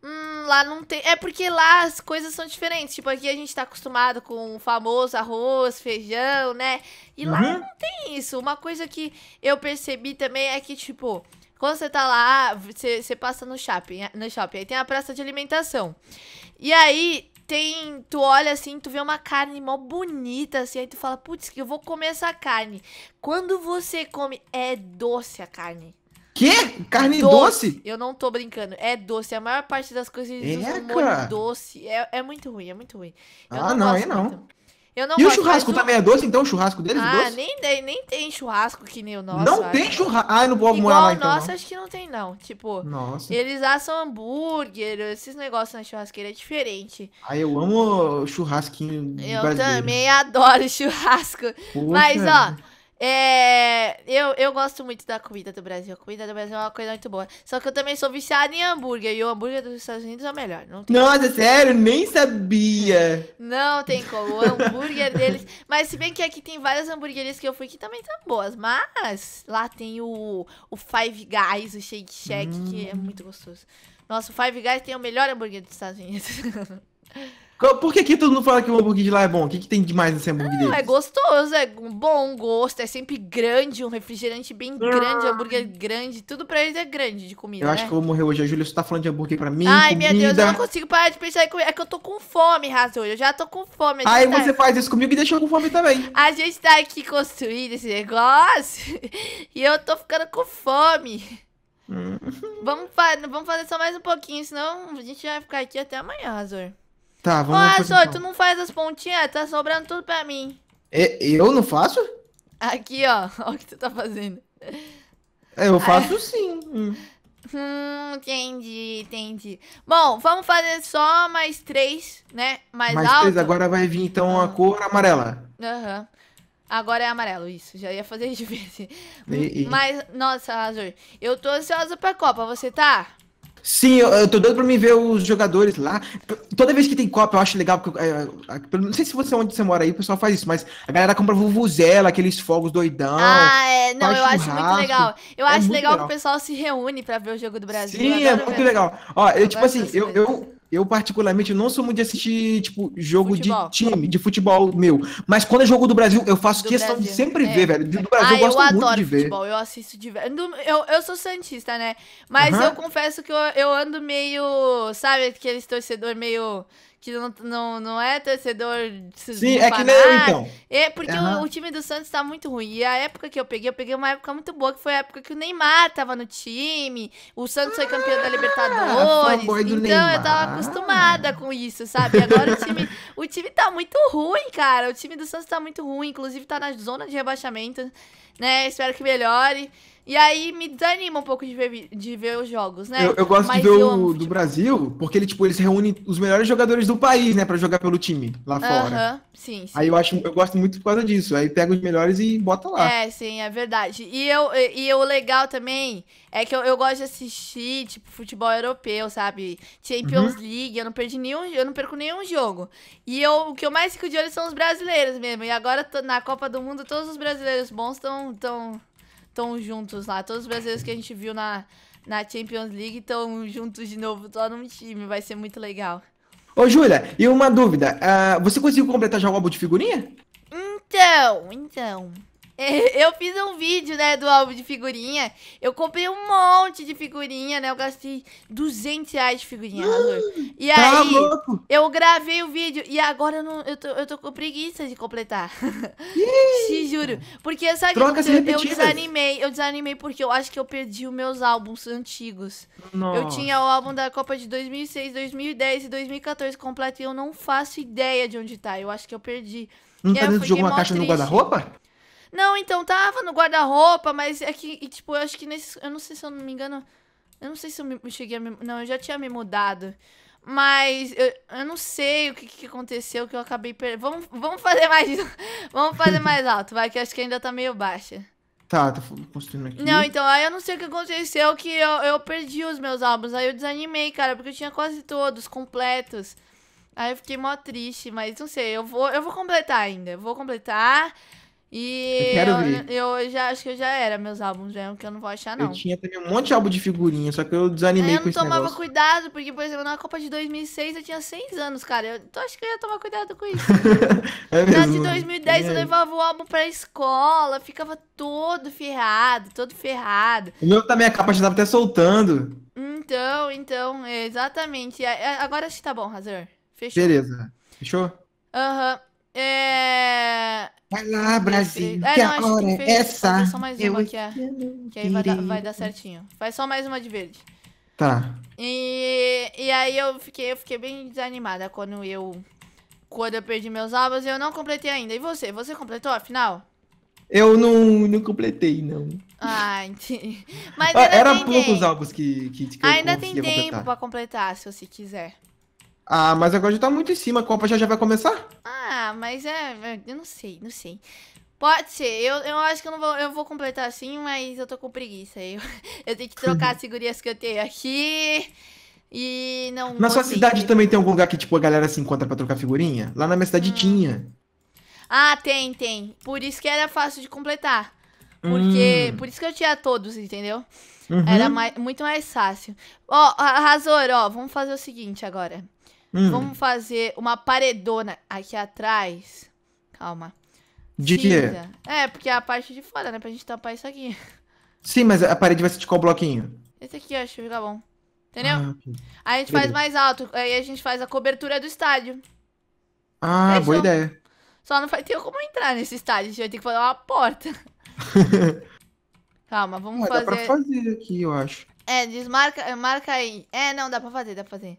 Hum, lá não tem. É porque lá as coisas são diferentes. Tipo, aqui a gente tá acostumado com o famoso arroz, feijão, né? E uhum. lá não tem isso. Uma coisa que eu percebi também é que, tipo, quando você tá lá, você, você passa no shopping, no shopping, aí tem a praça de alimentação. E aí tem. Tu olha assim, tu vê uma carne mó bonita, assim, aí tu fala, putz, que eu vou comer essa carne. Quando você come, é doce a carne. Quê? Carne doce. doce? Eu não tô brincando. É doce. A maior parte das coisas é, usam molho doce. É, é muito ruim, é muito ruim. Eu ah, não, não não. Eu não e o churrasco também tá é doce, então? O churrasco deles ah, doce? Nem, nem tem churrasco que nem o nosso. Não tem churrasco? Ah, não vou morar lá, então. nosso, acho que não tem, não. Tipo, Nossa. eles assam hambúrguer, esses negócios na churrasqueira é diferente. Ah, eu amo churrasquinho Eu brasileiro. também adoro churrasco. Poxa. Mas, ó... É, eu, eu gosto muito da comida do Brasil. A comida do Brasil é uma coisa muito boa. Só que eu também sou viciada em hambúrguer. E o hambúrguer dos Estados Unidos é o melhor. Não Nossa, como. sério? Nem sabia. Não tem como. O hambúrguer deles. Mas, se bem que aqui tem várias hambúrguerias que eu fui que também são boas. Mas lá tem o, o Five Guys, o Shake Shack, hum. que é hum. muito gostoso. Nossa, o Five Guys tem o melhor hambúrguer dos Estados Unidos. Por que, que todo mundo fala que o hambúrguer de lá é bom? O que, que tem demais nesse hambúrguer Não, É gostoso, é um bom gosto, é sempre grande, um refrigerante bem grande, um ah. hambúrguer grande, tudo pra eles é grande de comida. Eu né? acho que eu vou morrer hoje. A Júlia, você tá falando de hambúrguer pra mim? Ai, comida. meu Deus, eu não consigo parar de pensar em comer. É que eu tô com fome, Razor. Eu já tô com fome. Aí tá... você faz isso comigo e deixa eu com fome também. A gente tá aqui construindo esse negócio e eu tô ficando com fome. Hum. Vamos, fa vamos fazer só mais um pouquinho, senão a gente vai ficar aqui até amanhã, Razor. Tá, vamos lá. Ô, Azor, então. tu não faz as pontinhas? Tá sobrando tudo pra mim. E, eu não faço? Aqui, ó. Olha o que tu tá fazendo. É, eu faço ah. sim. Hum. hum. entendi, entendi. Bom, vamos fazer só mais três, né? Mais, mais alto. três, agora vai vir então a cor amarela. Aham. Uhum. Agora é amarelo, isso. Já ia fazer de vez. E, e... Mas, nossa, Azul, eu tô ansiosa pra Copa, você tá? Sim, eu, eu tô doido pra mim ver os jogadores lá. Toda vez que tem Copa, eu acho legal, porque. É, é, não sei se você é onde você mora aí, o pessoal faz isso, mas a galera compra vuvuzela, aqueles fogos doidão. Ah, é. Não, eu acho muito legal. Eu é acho legal, legal, que o pessoal se reúne pra ver o jogo do Brasil. Sim, é muito ver. legal. Ó, eu, eu tipo assim, eu, eu, eu, particularmente, não sou muito de assistir, tipo, jogo futebol. de time, de futebol meu. Mas quando é jogo do Brasil, eu faço do questão Brasil. de sempre é. ver, velho. Do Brasil ah, eu gosto eu muito de futebol. ver. Eu assisto de eu, eu sou santista, né? Mas uh -huh. eu confesso que eu, eu ando meio, sabe, aqueles torcedor meio que não, não, não é torcedor Sim, é que nem eu, então. É, porque uhum. o, o, time do Santos tá muito ruim. E a época que eu peguei, eu peguei uma época muito boa, que foi a época que o Neymar tava no time, o Santos ah, foi campeão da ah, Libertadores. Então Neymar. eu tava acostumada com isso, sabe? Agora o time, o time tá muito ruim, cara. O time do Santos tá muito ruim, inclusive tá na zona de rebaixamento, né? Espero que melhore. E aí me desanima um pouco de ver, de ver os jogos, né? Eu, eu gosto Mas de ver o do Brasil, porque ele, tipo, eles reúnem os melhores jogadores do país, né, pra jogar pelo time lá uh -huh. fora. Sim, sim. Aí eu acho, eu gosto muito por causa disso. Aí pega os melhores e bota lá. É, sim, é verdade. E, eu, e, e o legal também é que eu, eu gosto de assistir, tipo, futebol europeu, sabe? Champions uhum. League, eu não perdi nenhum, eu não perco nenhum jogo. E eu, o que eu mais fico de olho são os brasileiros mesmo. E agora na Copa do Mundo, todos os brasileiros bons estão estão juntos lá. Todos os brasileiros que a gente viu na, na Champions League estão juntos de novo, só num time. Vai ser muito legal. Ô, Júlia, e uma dúvida. Uh, você conseguiu completar já o álbum de figurinha? Então, então. eu fiz um vídeo, né, do álbum de figurinha. Eu comprei um monte de figurinha, né? Eu gastei 200 reais de figurinha, ah, E tá aí, louco. eu gravei o vídeo e agora eu, não, eu, tô, eu tô com preguiça de completar. Te juro. Porque, sabe Trocas eu, eu desanimei. Eu desanimei porque eu acho que eu perdi os meus álbuns antigos. Nossa. Eu tinha o álbum da Copa de 2006, 2010 e 2014 completo e eu não faço ideia de onde tá. Eu acho que eu perdi. Não e tá dentro de alguma caixa triste. no guarda-roupa? Não, então tava no guarda-roupa, mas é que, e, tipo, eu acho que nesse. Eu não sei se eu não me engano. Eu não sei se eu me, cheguei a me, Não, eu já tinha me mudado. Mas eu, eu não sei o que, que aconteceu que eu acabei perdendo. Vamos, vamos fazer mais. vamos fazer mais alto, vai, que acho que ainda tá meio baixa. Tá, tá construindo aqui. Não, então, aí eu não sei o que aconteceu, que eu, eu perdi os meus álbuns. Aí eu desanimei, cara, porque eu tinha quase todos completos. Aí eu fiquei mó triste, mas não sei, eu vou, eu vou completar ainda. Eu vou completar. E eu, eu, eu já acho que eu já era meus álbuns, já, que eu não vou achar, não. Eu tinha também um monte de álbum de figurinha, só que eu desanimei eu com isso. Eu não tomava negócio. cuidado, porque, por exemplo, na Copa de 2006 eu tinha 6 anos, cara. Eu então, acho que eu ia tomar cuidado com isso. é mesmo, de 2010 é. eu levava o álbum pra escola, ficava todo ferrado, todo ferrado. O meu também, a capa já tava até soltando. Então, então, exatamente. Agora acho que tá bom, Razor. Fechou. Beleza. Fechou? Aham. Uhum. É... Vai lá, Brasil, é, que não, que fez, é essa. só mais uma eu que é. Que aí vai dar, vai dar certinho. Faz só mais uma de verde. Tá. E, e aí eu fiquei, eu fiquei bem desanimada quando eu quando eu perdi meus abas eu não completei ainda. E você? Você completou, afinal? Eu não, não completei, não. Ah, entendi. Mas ah, era poucos álbuns que, que, que Ainda tem tempo completar. pra completar, se você quiser. Ah, mas agora já tá muito em cima. A Copa já, já vai começar? Ah, ah, mas é, é. Eu não sei, não sei. Pode ser, eu, eu acho que eu não vou, eu vou completar assim, mas eu tô com preguiça. Eu, eu tenho que trocar as figurinhas que eu tenho aqui. E não. Na sua cidade também tem algum lugar que, tipo, a galera se encontra pra trocar figurinha? Lá na minha cidade hum. tinha. Ah, tem, tem. Por isso que era fácil de completar. Porque. Hum. Por isso que eu tinha todos, entendeu? Uhum. Era mais, muito mais fácil. Ó, oh, Razor, ó, oh, vamos fazer o seguinte agora. Hum. Vamos fazer uma paredona aqui atrás. Calma. De quê? É, porque é a parte de fora, né? Pra gente tampar isso aqui. Sim, mas a parede vai ser de qual bloquinho? Esse aqui, acho que fica bom. Entendeu? Ah, Aí a gente faz mais alto. Aí a gente faz a cobertura do estádio. Ah, Fechou. boa ideia. Só não vai ter como entrar nesse estádio. A gente vai ter que fazer uma porta. Calma, vamos ah, fazer... Dá pra fazer aqui, eu acho. É, desmarca... Marca aí. É, não, dá pra fazer, dá pra fazer.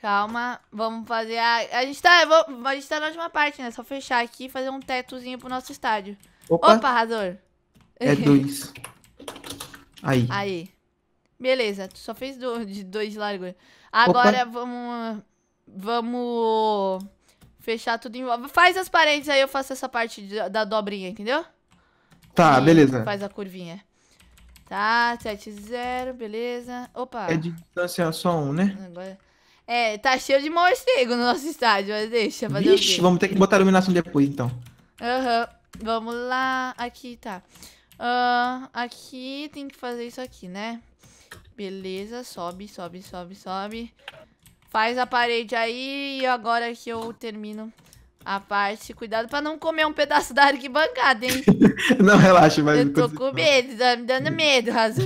Calma, vamos fazer a... A gente tá, vou... a gente tá na última parte, né? Só fechar aqui e fazer um tetozinho pro nosso estádio. Opa, Opa Razor. É dois. Aí. Aí. Beleza, tu só fez do, de dois de largura. Agora Opa. vamos... Vamos... Fechar tudo em volta. Faz as paredes aí, eu faço essa parte de, da dobrinha, entendeu? Tá, e beleza. Faz a curvinha. Tá, 7-0, beleza. Opa. É de distância só um, né? Agora... É, tá cheio de morcego no nosso estádio, mas deixa fazer Vixe, vamos ter que botar iluminação depois, então. Aham. Uhum. Vamos lá. Aqui, tá. Uh, aqui tem que fazer isso aqui, né? Beleza, sobe, sobe, sobe, sobe. Faz a parede aí e agora que eu termino a parte. Cuidado pra não comer um pedaço da arquibancada, hein? não, relaxa, mas... Eu tô com medo, tá me dando medo, Razor.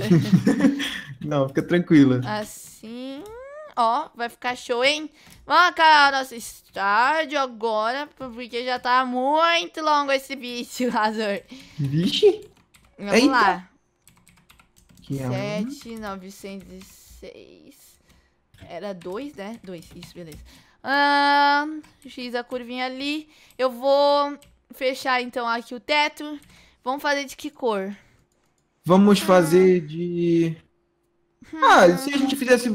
não, fica tranquila. Assim... Ó, vai ficar show, hein? Vamos acabar nosso estádio agora, porque já tá muito longo esse bicho, Razor. Vixe? Vamos Eita. lá. 7,906. Era 2, né? 2, isso, beleza. Ah, X a curvinha ali. Eu vou fechar então aqui o teto. Vamos fazer de que cor? Vamos ah. fazer de. Ah, ah, se a gente fizesse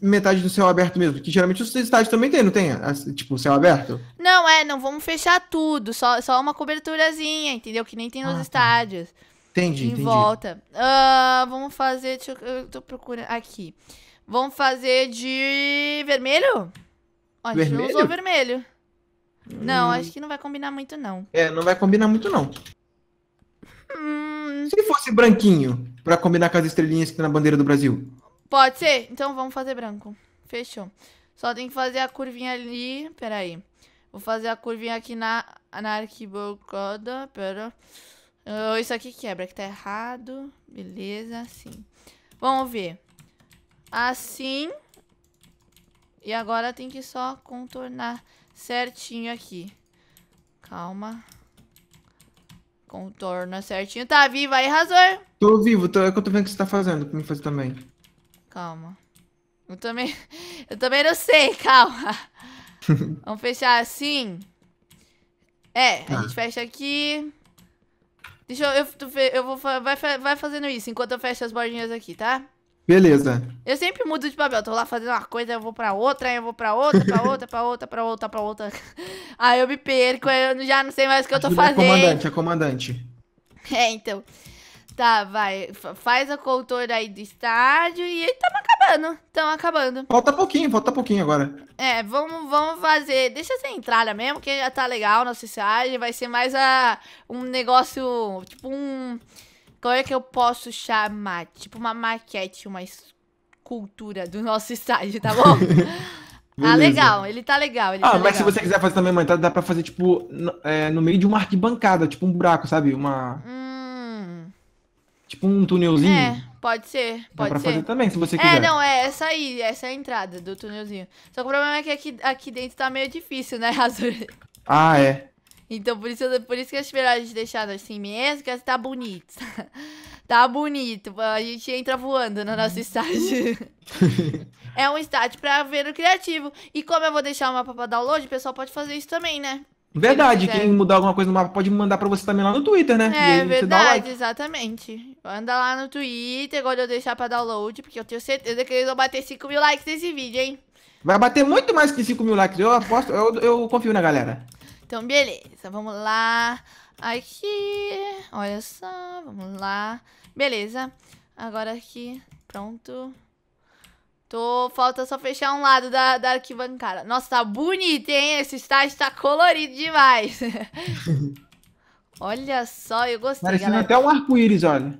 metade do céu aberto mesmo, que geralmente os estádios também tem, não tem? Ah, tipo, céu aberto? Não, é, não vamos fechar tudo, só, só uma coberturazinha, entendeu? Que nem tem nos ah, tá. estádios. Tá. Entendi, em entendi. volta. Uh, vamos fazer, deixa eu, eu tô procurando, aqui. Vamos fazer de vermelho? Ó, a gente vermelho? não usou vermelho. Hum. Não, acho que não vai combinar muito, não. É, não vai combinar muito, não. Hum. Se fosse branquinho, pra combinar com as estrelinhas que tem tá na bandeira do Brasil. Pode ser? Então vamos fazer branco. Fechou. Só tem que fazer a curvinha ali. Pera aí. Vou fazer a curvinha aqui na, na arquibancada. Pera. Uh, isso aqui quebra, que tá errado. Beleza, assim. Vamos ver. Assim. E agora tem que só contornar certinho aqui. Calma. Contorna certinho. Tá vivo aí, Razor? Tô vivo, tô, é o que eu tô vendo que você tá fazendo pra mim fazer também. Calma. Eu também, eu também não sei, calma. Vamos fechar assim. É, a tá. gente fecha aqui. Deixa eu, eu, eu vou, vai, vai fazendo isso enquanto eu fecho as bordinhas aqui, tá? Beleza. Eu sempre mudo de papel. Tô lá fazendo uma coisa, eu vou pra outra, aí eu vou pra outra, pra outra, pra outra, pra outra, pra outra. Aí eu me perco, aí eu já não sei mais o que eu tô fazendo. É comandante, é comandante. É, então. Tá, vai. Faz a contorna aí do estádio e tamo acabando. Tamo acabando. Falta pouquinho, falta pouquinho agora. É, vamos, vamos fazer. Deixa essa entrada mesmo, que já tá legal nosso estádio. Vai ser mais a, um negócio, tipo um como é que eu posso chamar? Tipo uma maquete, uma escultura do nosso estádio, tá bom? ah, legal, ele tá legal. Ele ah, tá mas legal. se você quiser fazer também uma entrada, dá pra fazer, tipo, no, é, no meio de uma arquibancada, tipo um buraco, sabe? Uma. Hum. Tipo um túnelzinho. É, pode ser, dá pode dá pra ser. fazer também, se você é, quiser. É, não, é essa aí, essa é a entrada do túnelzinho. Só que o problema é que aqui, aqui dentro tá meio difícil, né, Razor? Ah, é. Então, por isso, por isso que acho melhor a gente deixar assim mesmo, que tá bonito. Tá bonito. A gente entra voando no nosso estádio. é um estádio pra ver o criativo. E como eu vou deixar o mapa pra download, o pessoal pode fazer isso também, né? Verdade, quem mudar alguma coisa no mapa pode mandar pra você também lá no Twitter, né? É verdade, like. exatamente. Anda lá no Twitter, agora eu deixar pra download, porque eu tenho certeza que eles vão bater 5 mil likes nesse vídeo, hein? Vai bater muito mais que 5 mil likes, eu aposto, eu, eu confio na galera. Então, beleza, vamos lá. Aqui, olha só, vamos lá. Beleza, agora aqui, pronto. Tô, falta só fechar um lado da, da arquibancada. Nossa, tá bonito, hein? Esse estágio tá colorido demais. olha só, eu gostei, Parecendo galera. até um arco-íris, olha.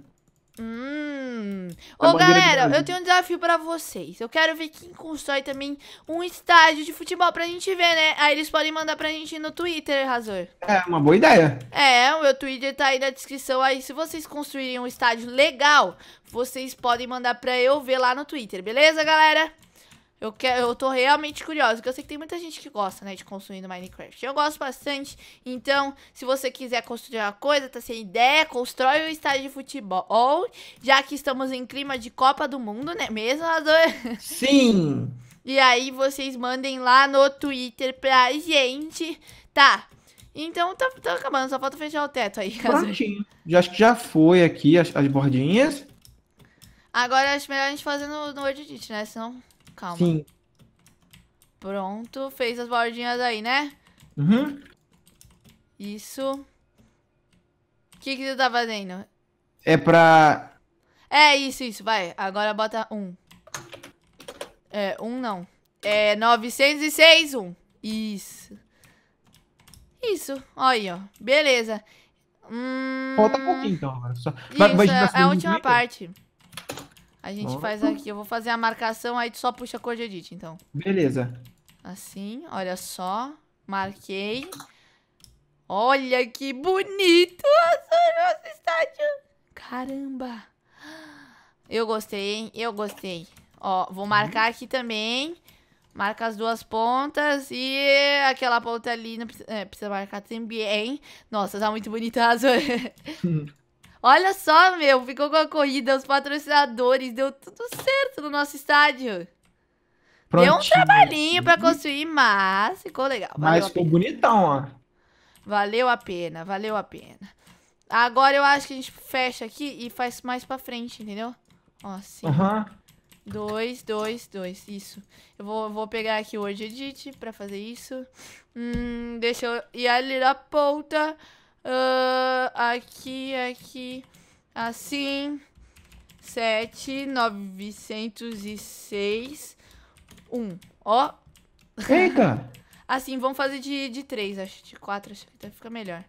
Hum. É Ô, galera, eu tenho um desafio para vocês. Eu quero ver quem constrói também um estádio de futebol pra gente ver, né? Aí eles podem mandar pra gente no Twitter, Razor. É, uma boa ideia. É, o meu Twitter tá aí na descrição. Aí, se vocês construírem um estádio legal, vocês podem mandar pra eu ver lá no Twitter, beleza, galera? Eu, quero, eu tô realmente curiosa, porque eu sei que tem muita gente que gosta, né, de construir no Minecraft. Eu gosto bastante, então, se você quiser construir uma coisa, tá sem ideia, constrói o um estádio de futebol. Ou, já que estamos em clima de Copa do Mundo, né, mesmo, Razor? Sim! E aí vocês mandem lá no Twitter pra gente, tá? Então tá, tá acabando, só falta fechar o teto aí. Prontinho. Já, acho que já foi aqui as, as bordinhas. Agora acho melhor a gente fazer no, no né? Senão... Calma. Sim. Pronto, fez as bordinhas aí, né? Uhum. Isso. O que que tu tá fazendo? É pra... É, isso, isso, vai. Agora bota um. É, um não. É 906, um. Isso. Isso, aí, ó. Beleza. Hum... Falta um pouquinho, então. Só... Isso, tipo é a assim, última parte. A gente faz aqui, eu vou fazer a marcação, aí tu só puxa a cor de edit, então. Beleza. Assim, olha só. Marquei. Olha que bonito o nosso estádio. Caramba. Eu gostei, hein? Eu gostei. Ó, vou marcar aqui também. Marca as duas pontas e aquela ponta ali não precisa, é, precisa marcar também. Nossa, tá muito bonita a azul. Olha só, meu, ficou com a corrida, os patrocinadores, deu tudo certo no nosso estádio. Prontinho. Deu um trabalhinho pra construir, mas ficou legal. Valeu mas ficou bonitão, ó. Valeu a pena, valeu a pena. Agora eu acho que a gente fecha aqui e faz mais pra frente, entendeu? Ó, assim. Aham. Uhum. Dois, dois, dois. Isso. Eu vou, vou pegar aqui o Edit pra fazer isso. Hum, deixa eu ir ali na ponta. Uh, aqui, aqui. Assim. 7, 906, 1. Ó. Eita! assim, vamos fazer de, de 3, acho. De 4, acho que até fica melhor.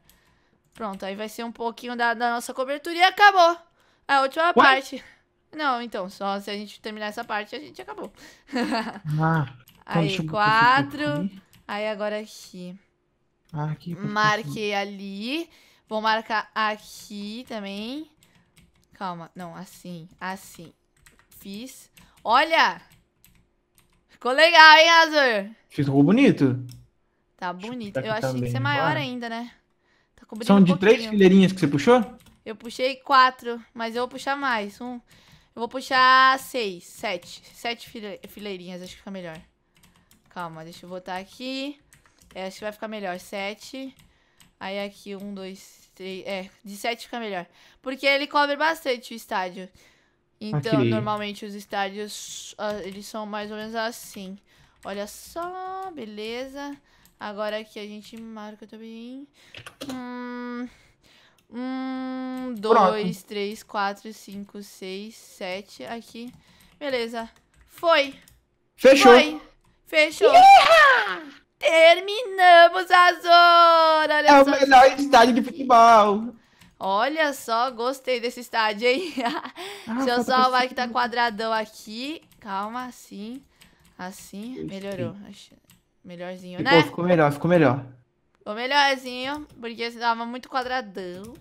Pronto, aí vai ser um pouquinho da, da nossa cobertura e acabou. A última Ué? parte. Não, então, só se a gente terminar essa parte, a gente acabou. ah, então aí, 4. Aí agora aqui. Aqui, ah, Marque ali. Vou marcar aqui também. Calma. Não, assim. Assim. Fiz. Olha! Ficou legal, hein, Azur? Ficou bonito. Tá bonito. Eu achei que ia é ser maior ainda, né? Tá São de três fileirinhas que você puxou? Eu puxei quatro, mas eu vou puxar mais. Um, eu vou puxar seis, sete. Sete fileirinhas, acho que fica melhor. Calma, deixa eu botar aqui. É, acho que vai ficar melhor. 7. Aí aqui, 1, 2, 3. É, de 7 fica melhor. Porque ele cobre bastante o estádio. Então, aqui. normalmente os estádios, ah, eles são mais ou menos assim. Olha só, beleza. Agora aqui a gente marca também. Hum... Um, dois, Pronto. três, quatro, cinco, seis, sete. Aqui. Beleza. Foi. Fechou. Foi. Fechou. Yeah! Azor! Olha é só. o melhor estádio de futebol. Olha só, gostei desse estádio, hein? Ah, Deixa eu salvar assim. que tá quadradão aqui. Calma, assim. Assim. Melhorou. Melhorzinho, ficou, né? Ficou melhor, ficou melhor. Ficou melhorzinho, porque estava tava muito quadradão.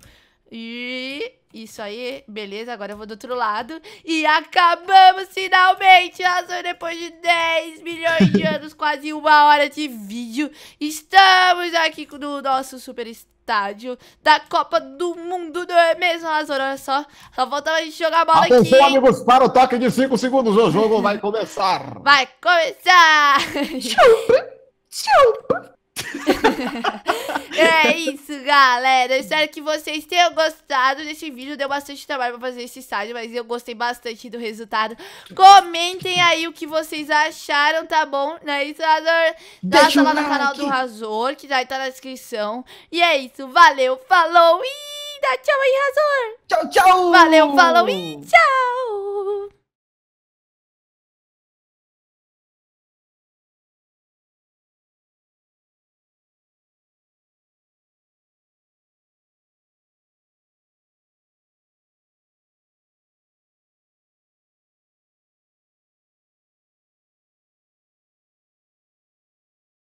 E isso aí, beleza, agora eu vou do outro lado. E acabamos finalmente, Azul, depois de 10 milhões de anos, quase uma hora de vídeo. Estamos aqui no nosso super estádio da Copa do Mundo, não é mesmo, Azul? Olha só, só faltava a gente jogar a bola Atenção, aqui. Atenção, amigos, para o toque de 5 segundos, o jogo vai começar. Vai começar! Tchau! Tchau! é isso, galera. espero que vocês tenham gostado desse vídeo. Deu bastante trabalho pra fazer esse site, mas eu gostei bastante do resultado. Comentem aí o que vocês acharam, tá bom? Não é isso, Razor? Deixa lá no like. canal do Razor, que já tá na descrição. E é isso, valeu, falou e dá tchau aí, Razor. Tchau, tchau. Valeu, falou e tchau.